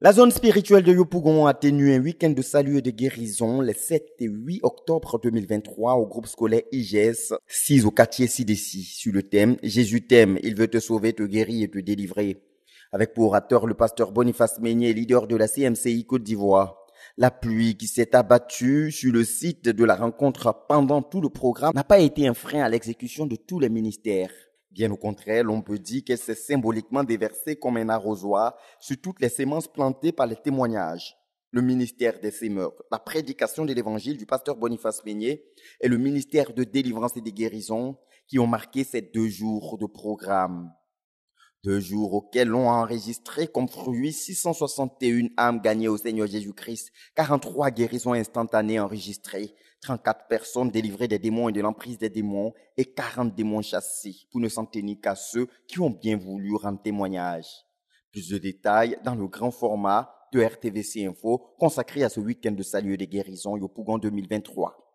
La zone spirituelle de Yopougon a tenu un week-end de salut et de guérison les 7 et 8 octobre 2023 au groupe scolaire IGS 6 au quartier Sidécy sur le thème Jésus t'aime, il veut te sauver, te guérir et te délivrer. Avec pour orateur le pasteur Boniface Meignet, leader de la CMCI Côte d'Ivoire. La pluie qui s'est abattue sur le site de la rencontre pendant tout le programme n'a pas été un frein à l'exécution de tous les ministères. Bien au contraire, l'on peut dire qu'elle s'est symboliquement déversée comme un arrosoir sur toutes les semences plantées par les témoignages. Le ministère des semeurs, la prédication de l'évangile du pasteur Boniface Meunier et le ministère de délivrance et de guérison qui ont marqué ces deux jours de programme le jour auquel l'on a enregistré comme fruit 661 âmes gagnées au Seigneur Jésus-Christ, 43 guérisons instantanées enregistrées, 34 personnes délivrées des démons et de l'emprise des démons, et 40 démons chassés, pour ne s'en tenir qu'à ceux qui ont bien voulu rendre témoignage. Plus de détails dans le grand format de RTVC Info consacré à ce week-end de salut et des guérisons Yopougon 2023.